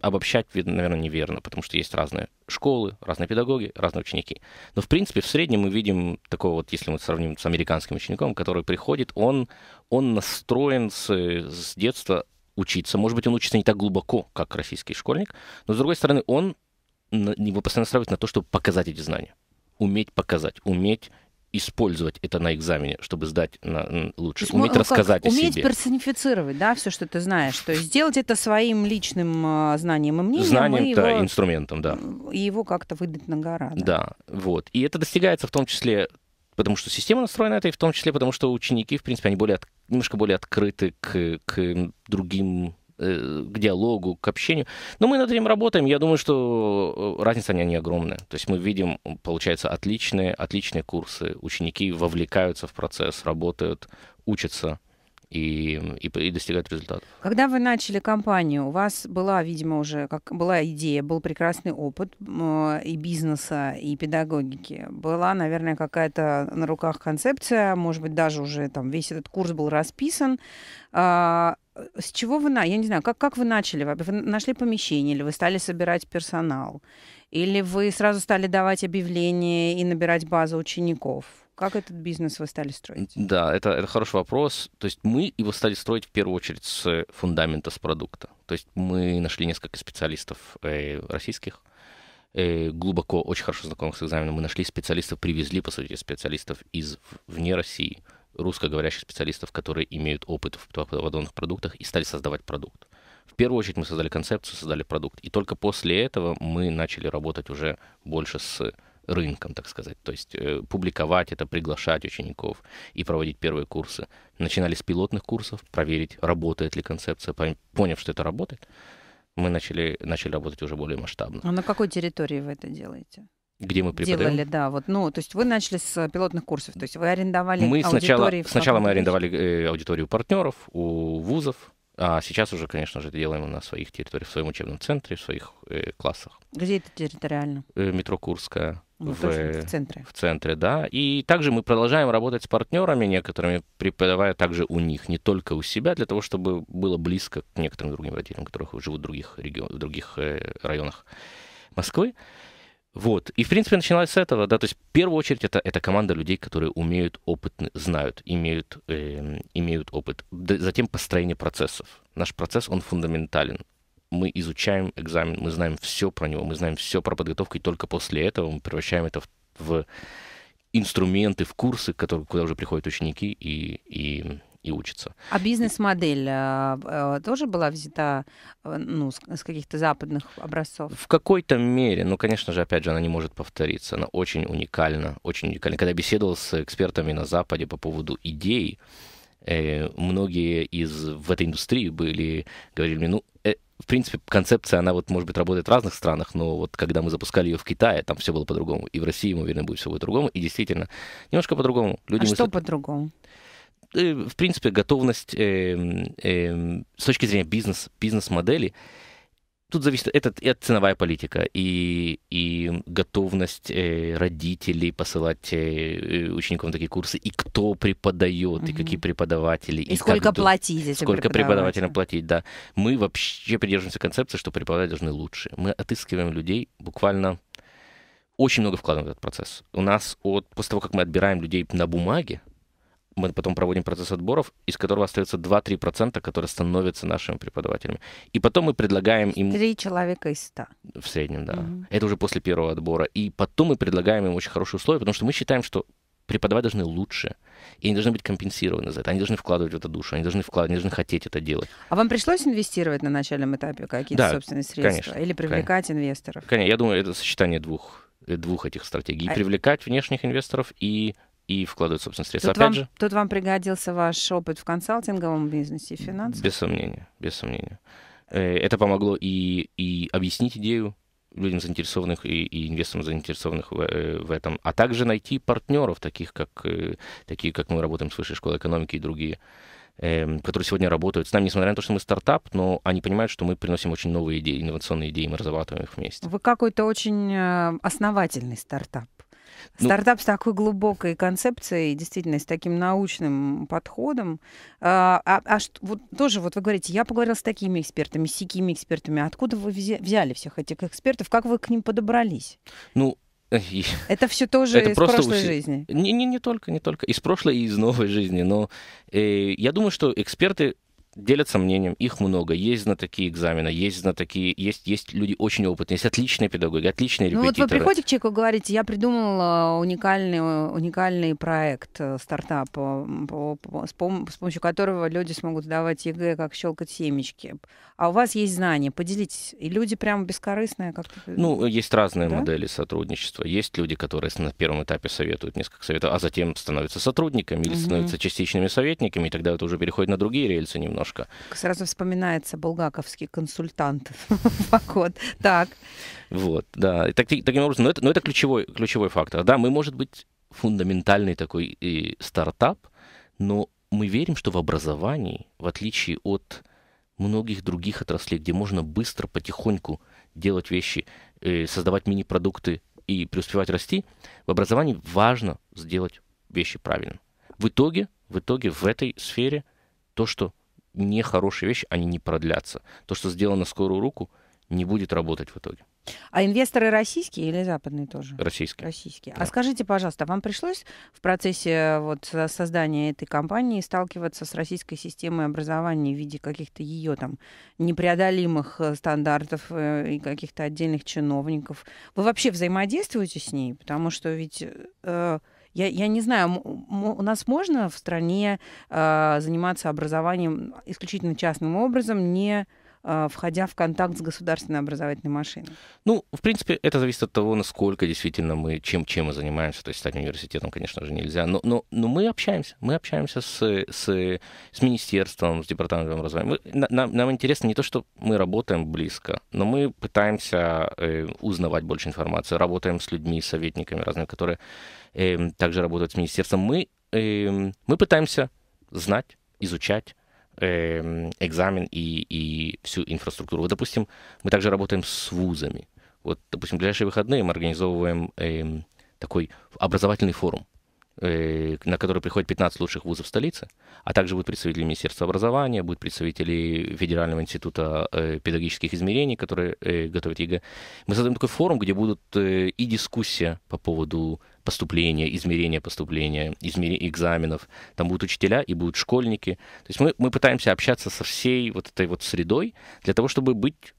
обобщать, наверное, неверно, потому что есть разные школы, разные педагоги, разные ученики. Но, в принципе, в среднем мы видим такого вот, если мы сравним с американским учеником, который приходит, он он настроен с, с детства учиться. Может быть, он учится не так глубоко, как российский школьник, но, с другой стороны, он его постоянно настраивает на то, чтобы показать эти знания. Уметь показать, уметь использовать это на экзамене, чтобы сдать на, лучше, есть, уметь ну, ну рассказать как, о себе. Уметь персонифицировать, да, все, что ты знаешь. То есть сделать это своим личным э, знанием и мнением. Знанием, и да, его, инструментом, да. И его как-то выдать на гора. Да. да, вот. И это достигается в том числе потому что система настроена на это, и в том числе потому что ученики, в принципе, они более немножко более открыты к, к другим э, к диалогу, к общению. Но мы над этим работаем. Я думаю, что э, разница они, не огромная. То есть мы видим, получается, отличные, отличные курсы. Ученики вовлекаются в процесс, работают, учатся и, и, и достигать результатов. Когда вы начали компанию, у вас была, видимо, уже как была идея, был прекрасный опыт и бизнеса, и педагогики. Была, наверное, какая-то на руках концепция, может быть, даже уже там весь этот курс был расписан. А, э, с чего вы, я не знаю, как, как вы начали? Вы нашли помещение или вы стали собирать персонал? Или вы сразу стали давать объявления и набирать базу учеников? Как этот бизнес вы стали строить? Да, это, это хороший вопрос. То есть мы его стали строить в первую очередь с фундамента, с продукта. То есть мы нашли несколько специалистов э, российских, э, глубоко, очень хорошо знакомых с экзаменом. Мы нашли специалистов, привезли, по сути, специалистов из вне России, русскоговорящих специалистов, которые имеют опыт в подобных продуктах, и стали создавать продукт. В первую очередь мы создали концепцию, создали продукт. И только после этого мы начали работать уже больше с рынком, так сказать. То есть э, публиковать это, приглашать учеников и проводить первые курсы. Начинали с пилотных курсов, проверить, работает ли концепция. Поняв, что это работает, мы начали, начали работать уже более масштабно. А на какой территории вы это делаете? Где мы преподаем? Делали, да, вот, ну, то есть вы начали с пилотных курсов, то есть вы арендовали мы сначала, сначала мы арендовали э, аудиторию партнеров у вузов, а сейчас уже, конечно же, делаем на своих территориях, в своем учебном центре, в своих э, классах. Где это территориально? Э, метро Курская, ну, в, в центре. В центре, да. И также мы продолжаем работать с партнерами некоторыми, преподавая также у них, не только у себя, для того, чтобы было близко к некоторым другим родителям, которых живут в других, регион, в других э, районах Москвы. Вот. И, в принципе, начиналось с этого, да, то есть, в первую очередь, это, это команда людей, которые умеют, опытны, знают, имеют, э, имеют опыт. Затем построение процессов. Наш процесс, он фундаментален мы изучаем экзамен, мы знаем все про него, мы знаем все про подготовку, и только после этого мы превращаем это в, в инструменты, в курсы, которые, куда уже приходят ученики и, и, и учатся. А бизнес-модель э, э, тоже была взята э, ну, с, с каких-то западных образцов? В какой-то мере, ну, конечно же, опять же, она не может повториться, она очень уникальна, очень уникальна. Когда беседовал с экспертами на Западе по поводу идей, Э, многие из в этой индустрии были, говорили мне, ну, э, в принципе, концепция, она вот, может быть, работает в разных странах, но вот когда мы запускали ее в Китае, там все было по-другому. И в России, мы уверены, будет все по-другому. И действительно, немножко по-другому. Люди а мыслят... что по-другому? Э, в принципе, готовность э, э, с точки зрения бизнес, бизнес-модели, бизнес модели Тут зависит это, это ценовая политика и, и готовность э, родителей посылать э, э ученикам такие курсы, и кто преподает, угу. и какие преподаватели. И, и сколько как, платить этим Сколько преподавателям платить, да. Мы вообще придерживаемся концепции, что преподаватели должны лучше. Мы отыскиваем людей буквально очень много вкладываем в этот процесс. У нас от, после того, как мы отбираем людей на бумаге, мы потом проводим процесс отборов, из которого остается 2-3%, которые становятся нашими преподавателями. И потом мы предлагаем им... Три человека из 100. В среднем, да. Угу. Это уже после первого отбора. И потом мы предлагаем им очень хорошие условия, потому что мы считаем, что преподавать должны лучше. И они должны быть компенсированы за это. Они должны вкладывать в это душу, они должны вкладывать, они должны хотеть это делать. А вам пришлось инвестировать на начальном этапе какие-то да, собственные средства? Конечно, Или привлекать конечно. инвесторов? Конечно, я думаю, это сочетание двух, двух этих стратегий. А... Привлекать внешних инвесторов и и вкладывают собственные средства. Тут Опять вам, же, тут вам пригодился ваш опыт в консалтинговом бизнесе и финансах? Без сомнения, без сомнения. Э, это помогло и, и объяснить идею людям заинтересованных и, и инвесторам заинтересованных в, э, в этом, а также найти партнеров, таких как, э, такие как мы работаем с Высшей школой экономики и другие, эм, которые сегодня работают с нами, несмотря на то, что мы стартап, но они понимают, что мы приносим очень новые идеи, инновационные идеи, мы разрабатываем их вместе. Вы какой-то очень основательный стартап. Ну, Стартап с такой глубокой концепцией, действительно, с таким научным подходом. А, а, а что, вот тоже, вот вы говорите, я поговорила с такими экспертами, с такими экспертами. Откуда вы взяли всех этих экспертов? Как вы к ним подобрались? Ну, э, это все тоже это из просто прошлой уси... жизни. Не, не, не только, не только. Из прошлой и из новой жизни. Но э, я думаю, что эксперты делятся мнением, их много. Есть знатоки экзамена, есть знатоки, есть, есть люди очень опытные, есть отличные педагоги, отличные репетиторы. Ну вот вы приходите к человеку и говорите, я придумал уникальный, уникальный проект, э, стартап, э, по, по, с, пом с помощью которого люди смогут сдавать ЕГЭ, как щелкать семечки. А у вас есть знания, поделитесь. И люди прямо бескорыстные как-то... Ну, есть разные да? модели сотрудничества. Есть люди, которые на первом этапе советуют несколько советов, а затем становятся сотрудниками или угу. становятся частичными советниками, и тогда это уже переходит на другие рельсы немножко немножко. Сразу вспоминается булгаковский консультант. Вот, так. Вот, да. Таким образом, но это, но это ключевой, ключевой фактор. Да, мы, может быть, фундаментальный такой и стартап, но мы верим, что в образовании, в отличие от многих других отраслей, где можно быстро, потихоньку делать вещи, э, создавать мини-продукты и преуспевать расти, в образовании важно сделать вещи правильно. В итоге, в итоге в этой сфере то, что нехорошие вещи, они не продлятся. То, что сделано скорую руку, не будет работать в итоге. А инвесторы российские или западные тоже? Российские. Российские. А да. А скажите, пожалуйста, вам пришлось в процессе э, вот создания этой компании сталкиваться с российской системой образования в виде каких-то ее там непреодолимых э, стандартов э, и каких-то отдельных чиновников? Вы вообще взаимодействуете с ней? Потому что ведь э, я, я не знаю, у нас можно в стране э, заниматься образованием исключительно частным образом, не а, входя в контакт с государственной образовательной машиной? Ну, в принципе, это зависит от того, насколько действительно мы, чем, чем мы занимаемся. То есть стать университетом, конечно же, нельзя. Но, но, но мы общаемся. Мы общаемся с, с, с министерством, с департаментом образования. Мы, нам, нам интересно не то, что мы работаем близко, но мы пытаемся э, узнавать больше информации, работаем с людьми, с советниками разными, которые э, также работают с министерством, мы, э, мы пытаемся знать, изучать э, экзамен и, и всю инфраструктуру. Вот, допустим, мы также работаем с вузами. Вот, допустим, в ближайшие выходные мы организовываем э, такой образовательный форум Э, на который приходят 15 лучших вузов столицы, а также будут представители Министерства образования, будут представители Федерального института э, педагогических измерений, которые э, готовят ЕГЭ. Мы создаем такой форум, где будут и дискуссия по поводу поступления, измерения поступления, измерения экзаменов. Там будут учителя и будут школьники. То есть мы, мы пытаемся общаться со всей вот этой вот средой для того, чтобы быть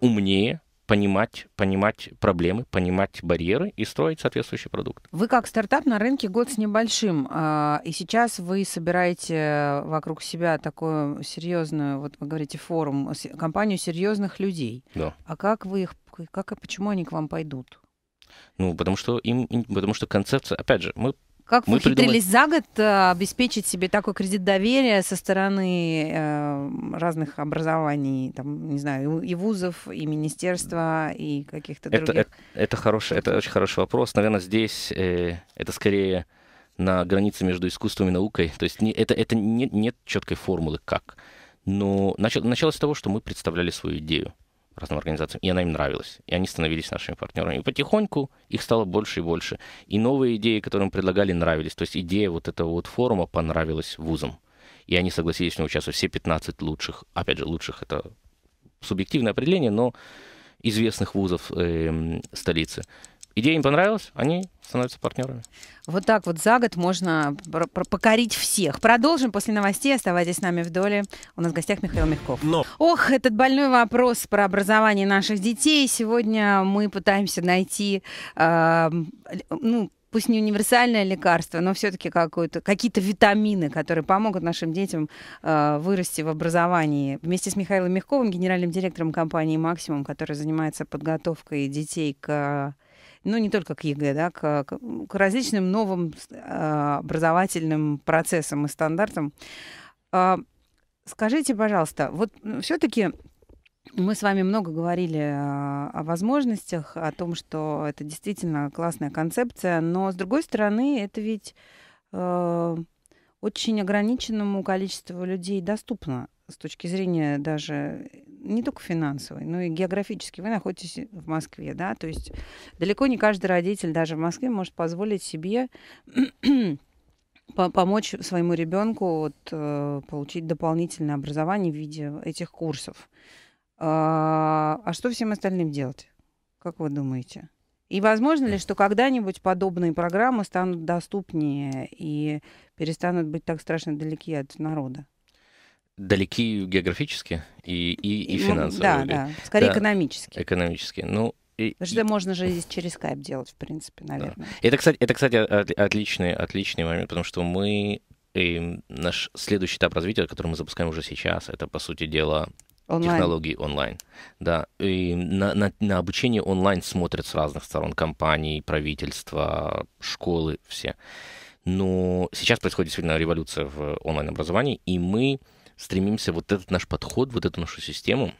умнее, понимать, понимать проблемы, понимать барьеры и строить соответствующий продукт. Вы как стартап на рынке год с небольшим, а, и сейчас вы собираете вокруг себя такую серьезную, вот вы говорите, форум, компанию серьезных людей. Да. А как вы их, как и почему они к вам пойдут? Ну, потому что им, потому что концепция, опять же, мы как мы ухитрились придумали... за год э, обеспечить себе такой кредит доверия со стороны э, разных образований, там, не знаю, и вузов, и министерства, и каких-то других? Это, это, это, хороший, это очень хороший вопрос. Наверное, здесь э, это скорее на границе между искусством и наукой. То есть не, это, это не, нет четкой формулы как. Но начало, началось с того, что мы представляли свою идею разным организациям, и она им нравилась. И они становились нашими партнерами. И потихоньку их стало больше и больше. И новые идеи, которые им предлагали, нравились. То есть идея вот этого вот форума понравилась вузам. И они согласились в нем участвовать. Все 15 лучших. Опять же, лучших это субъективное определение, но известных вузов э, столицы идея им понравилась, они становятся партнерами. Вот так вот за год можно покорить всех. Продолжим после новостей. Оставайтесь с нами в доле. У нас в гостях Михаил Мягков. Но... Ох, этот больной вопрос про образование наших детей. Сегодня мы пытаемся найти э, ну, пусть не универсальное лекарство, но все-таки какие-то витамины, которые помогут нашим детям э, вырасти в образовании. Вместе с Михаилом Мягковым, генеральным директором компании «Максимум», который занимается подготовкой детей к ну не только к ЕГЭ, да, к, к различным новым а, образовательным процессам и стандартам. А, скажите, пожалуйста, вот все-таки мы с вами много говорили а, о возможностях, о том, что это действительно классная концепция, но с другой стороны, это ведь очень ограниченному количеству людей доступно с точки зрения даже не только финансовый, но и географический. Вы находитесь в Москве, да, то есть далеко не каждый родитель даже в Москве может позволить себе помочь своему ребенку вот, э, получить дополнительное образование в виде этих курсов. А, а что всем остальным делать? Как вы думаете? И возможно ли, что когда-нибудь подобные программы станут доступнее и перестанут быть так страшно далеки от народа? далеки географически и, и, и ну, финансово. Да, да. Скорее да. экономически. Экономически. Ну, и, Потому что можно же здесь через скайп делать, в принципе, наверное. Да. Это, кстати, это, кстати от, отличный, отличный момент, потому что мы... И наш следующий этап развития, который мы запускаем уже сейчас, это, по сути дела, Онлайн. технологий онлайн. Да, и на, на, на обучение онлайн смотрят с разных сторон компании, правительства, школы, все. Но сейчас происходит действительно революция в онлайн-образовании, и мы стремимся вот этот наш подход, вот эту нашу систему,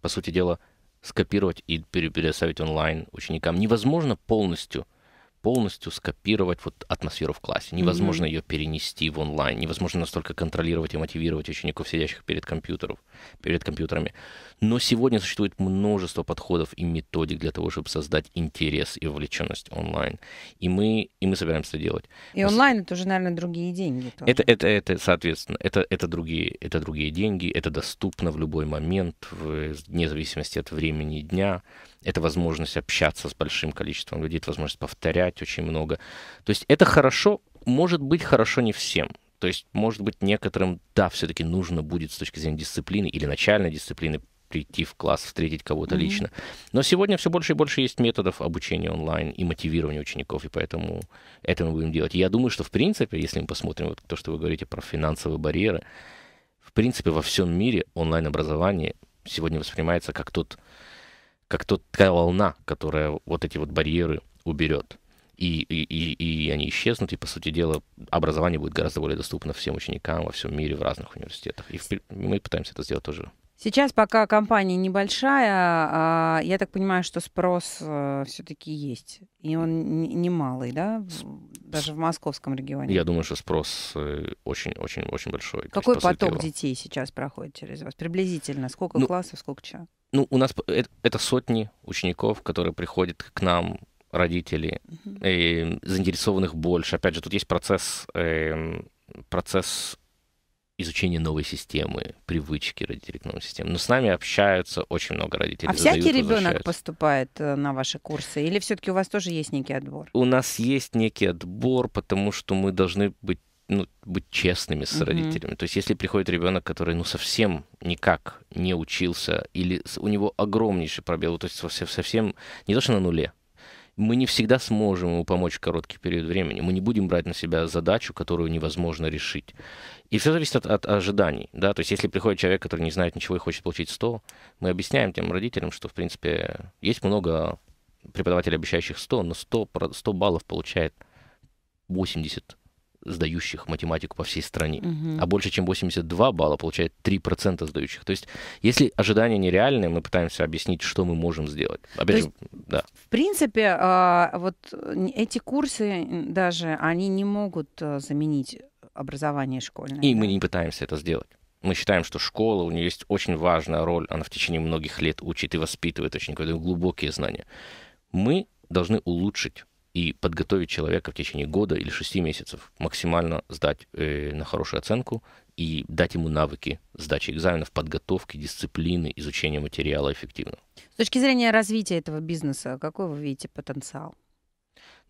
по сути дела, скопировать и переставить онлайн ученикам. Невозможно полностью – полностью скопировать вот атмосферу в классе. Невозможно mm-hmm. ее перенести в онлайн, невозможно настолько контролировать и мотивировать учеников, сидящих перед, компьютеров, перед компьютерами. Но сегодня существует множество подходов и методик для того, чтобы создать интерес и вовлеченность онлайн. И мы, и мы собираемся это делать. И Нас... онлайн это уже, наверное, другие деньги. Тоже. Это, это, это, соответственно, это, это, другие, это другие деньги, это доступно в любой момент, вне зависимости от времени дня это возможность общаться с большим количеством людей, это возможность повторять очень много. То есть это хорошо, может быть хорошо не всем. То есть, может быть, некоторым, да, все-таки нужно будет с точки зрения дисциплины или начальной дисциплины прийти в класс, встретить кого-то mm-hmm. лично. Но сегодня все больше и больше есть методов обучения онлайн и мотивирования учеников, и поэтому это мы будем делать. И я думаю, что, в принципе, если мы посмотрим вот то, что вы говорите про финансовые барьеры, в принципе, во всем мире онлайн-образование сегодня воспринимается как тот как тот, такая волна, которая вот эти вот барьеры уберет. И, и, и, и они исчезнут, и, по сути дела, образование будет гораздо более доступно всем ученикам во всем мире, в разных университетах. И в, мы пытаемся это сделать тоже Сейчас пока компания небольшая, а, я так понимаю, что спрос э, все-таки есть. И он немалый, да? Даже в московском регионе. Я думаю, что спрос очень-очень-очень э, большой. Какой есть, по поток дела... детей сейчас проходит через вас? Приблизительно? Сколько ну, классов, сколько часов? ну, у нас э, это сотни учеников, которые приходят к нам, родители, угу. э, заинтересованных больше. Опять же, тут есть процесс, э, процесс изучения новой системы, привычки родителей к новой системе. Но с нами общаются очень много родителей. А всякий ребенок поступает э, на ваши курсы? Или все-таки у вас тоже есть некий отбор? У нас есть некий отбор, потому что мы должны быть ну, быть честными с mm-hmm. родителями. То есть, если приходит ребенок, который ну совсем никак не учился, или у него огромнейший пробел, то есть совсем не то, что на нуле, мы не всегда сможем ему помочь в короткий период времени. Мы не будем брать на себя задачу, которую невозможно решить. И все зависит от, от ожиданий. Да? То есть, если приходит человек, который не знает ничего и хочет получить 100, мы объясняем тем родителям, что, в принципе, есть много преподавателей, обещающих 100, но 100, 100 баллов получает 80 сдающих математику по всей стране. Угу. А больше, чем 82 балла получает 3% сдающих. То есть, если ожидания нереальные, мы пытаемся объяснить, что мы можем сделать. Опять же, да. В принципе, а, вот эти курсы даже, они не могут э, заменить образование школьное. И да? мы не пытаемся это сделать. Мы считаем, что школа, у нее есть очень важная роль, она в течение многих лет учит и воспитывает очень глубокие знания. Мы должны улучшить и подготовить человека в течение года или шести месяцев, максимально сдать э, на хорошую оценку и дать ему навыки сдачи экзаменов, подготовки, дисциплины, изучения материала эффективно. С точки зрения развития этого бизнеса, какой вы видите потенциал?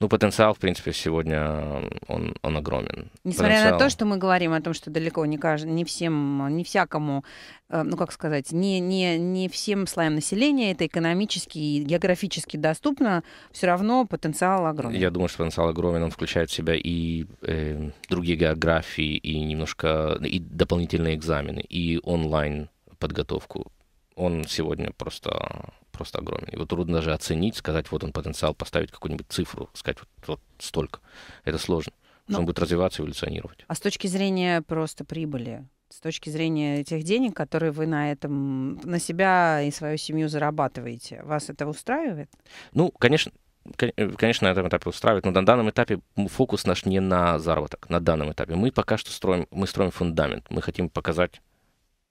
Ну, потенциал, в принципе, сегодня э, он, он огромен. Несмотря потенциал... на то, что мы говорим о том, что далеко не, кажд... не всем, не всякому, э, ну, как сказать, не, не, не всем слоям населения это экономически и географически доступно, все равно потенциал огромен. Я думаю, что потенциал огромен, он включает в себя и э, другие географии, и немножко, и дополнительные экзамены, и онлайн подготовку. Он сегодня просто просто огромен. Его трудно даже оценить, сказать, вот он потенциал, поставить какую-нибудь цифру, сказать, вот, вот столько. Это сложно. Но... Он будет развиваться, эволюционировать. А с точки зрения просто прибыли, с точки зрения тех денег, которые вы на этом, на себя и свою семью зарабатываете, вас это устраивает? Ну, конечно, э, конечно, на этом этапе устраивает, но на данном этапе фокус наш не на заработок, на данном этапе. Мы пока что строим, мы строим фундамент, мы хотим показать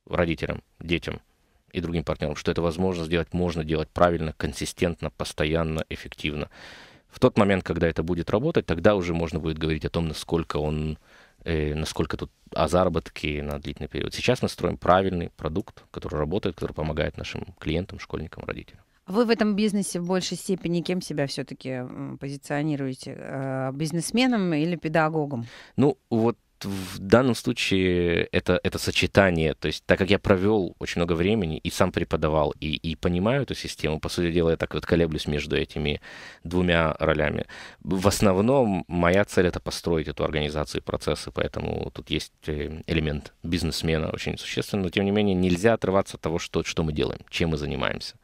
родителям, детям, и другим партнерам, что это возможно сделать, можно делать правильно, консистентно, постоянно, эффективно. В тот момент, когда это будет работать, тогда уже можно будет говорить о том, насколько он э, насколько тут о заработке на длительный период. Сейчас мы строим правильный продукт, который работает, который помогает нашим клиентам, школьникам, родителям. А вы в этом бизнесе в большей степени кем себя все-таки позиционируете? Э, бизнесменом или педагогом? Ну, вот в данном случае это, это сочетание, то есть так как я провел очень много времени и сам преподавал, и, и понимаю эту систему, по сути дела, я так вот колеблюсь между этими двумя ролями. В основном моя цель — это построить эту организацию и процессы, поэтому тут есть э, элемент бизнесмена очень существенный, но тем не менее нельзя отрываться от того, что, что мы делаем, чем мы занимаемся.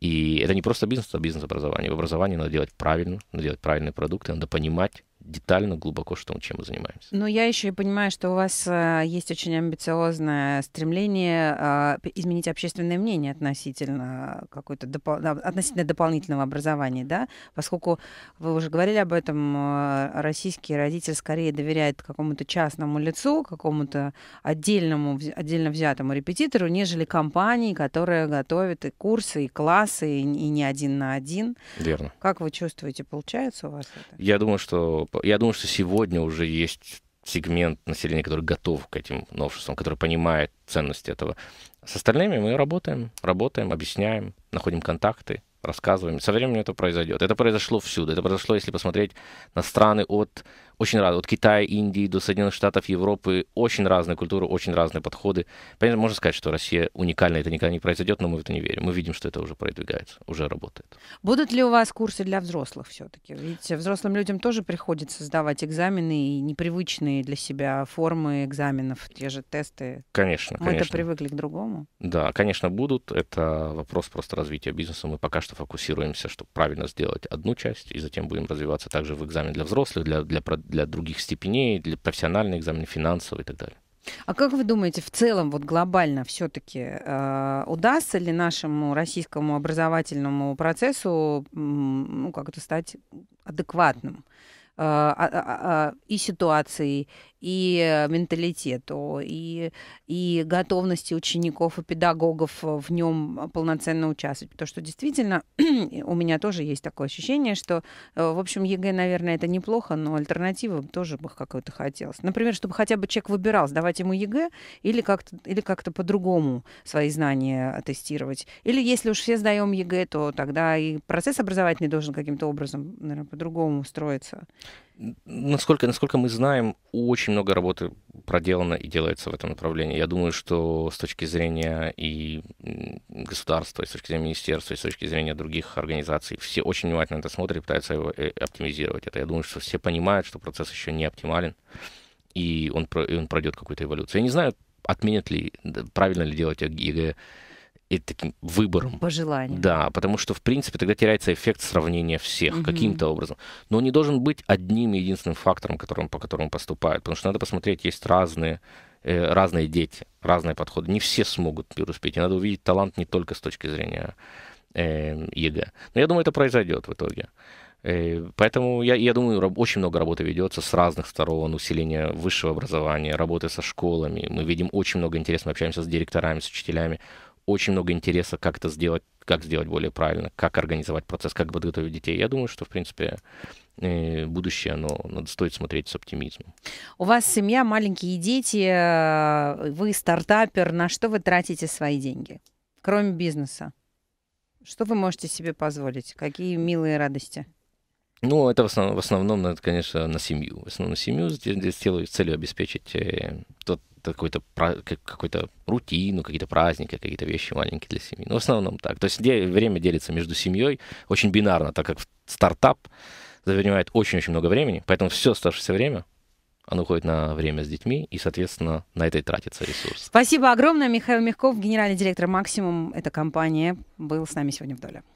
И это не просто бизнес, это а бизнес-образование. В образовании надо делать правильно, надо делать правильные продукты, надо понимать, детально, глубоко, что, чем мы занимаемся. Ну, я еще и понимаю, что у вас э, есть очень амбициозное стремление а, изменить общественное мнение относительно э, какой-то допол... А, относительно дополнительного образования, да? Поскольку вы уже говорили об этом, э, российский родитель скорее доверяет какому-то частному лицу, какому-то отдельному, отдельно взятому репетитору, нежели компании, которая готовит и курсы, и классы, и не один на один. Верно. Как вы чувствуете, получается у вас это? Я думаю, что я думаю, что сегодня уже есть сегмент населения, который готов к этим новшествам, который понимает ценность этого. С остальными мы работаем, работаем, объясняем, находим контакты, рассказываем. Со временем это произойдет. Это произошло всюду. Это произошло, если посмотреть на страны от очень разные. От Китая, Индии до Соединенных Штатов, Европы очень разные культуры, очень разные подходы. Понятно, можно сказать, что Россия уникальна, это никогда не произойдет, но мы в это не верим. Мы видим, что это уже продвигается, уже работает. Будут ли у вас курсы для взрослых все-таки? Ведь взрослым людям тоже приходится сдавать экзамены и непривычные для себя формы экзаменов, те же тесты. Конечно, мы конечно. Мы-то привыкли к другому. Да, конечно, будут. Это вопрос просто развития бизнеса. Мы пока что фокусируемся, чтобы правильно сделать одну часть, и затем будем развиваться также в экзамен для взрослых, для, для для других степеней, для профессиональных экзаменов, финансовых и так далее. А как вы думаете, в целом вот глобально все-таки э, удастся ли нашему российскому образовательному процессу ну, как это стать адекватным э, э, э, и ситуации, и менталитету, и, и готовности учеников и педагогов э, в нем полноценно участвовать. Потому что действительно у меня тоже есть такое ощущение, что, э, в общем, ЕГЭ, наверное, это неплохо, но альтернатива тоже бы какой-то хотелось. Например, чтобы хотя бы человек выбирал, сдавать ему ЕГЭ или как-то, или как-то по-другому свои знания тестировать. Или если уж все сдаем ЕГЭ, то тогда и процесс образовательный должен каким-то образом, наверное, по-другому строиться насколько, насколько мы знаем, очень много работы проделано и делается в этом направлении. Я думаю, что с точки зрения и государства, и с точки зрения министерства, и с точки зрения других организаций, все очень внимательно это смотрят и пытаются его э, оптимизировать это. Я думаю, что все понимают, что процесс еще не оптимален, и он, и он пройдет какую-то эволюцию. Я не знаю, отменят ли, правильно ли делать ЕГЭ и таким выбором. По желанию. Да, потому что, в принципе, тогда теряется эффект сравнения всех угу. каким-то образом. Но он не должен быть одним единственным фактором, которым, по которому поступают. Потому что надо посмотреть, есть разные, э, разные дети, разные подходы. Не все смогут преуспеть. И надо увидеть талант не только с точки зрения э, ЕГЭ. Но я думаю, это произойдет в итоге. Э, поэтому я, я думаю, очень много работы ведется с разных сторон, усиления высшего образования, работы со школами. Мы видим очень много интересного, общаемся с директорами, с учителями очень много интереса, как это сделать, как сделать более правильно, как организовать процесс, как подготовить детей. Я думаю, что, в принципе, э, будущее, но надо, стоит смотреть с оптимизмом. У вас семья, маленькие дети, э, вы стартапер. На что вы тратите свои деньги, кроме бизнеса? Что вы можете себе позволить? Какие милые радости? Ну, это в основном, в основном ну, это, конечно, на семью. В основном на семью с, с целью обеспечить э, тот какой-то какой-то рутину, какие-то праздники, какие-то вещи маленькие для семьи. Но ну, в основном так. То есть время делится между семьей очень бинарно, так как стартап занимает очень-очень много времени, поэтому все оставшееся время оно уходит на время с детьми, и, соответственно, на это и тратится ресурс. Спасибо огромное, Михаил Мягков, генеральный директор «Максимум». Эта компания был с нами сегодня в доле.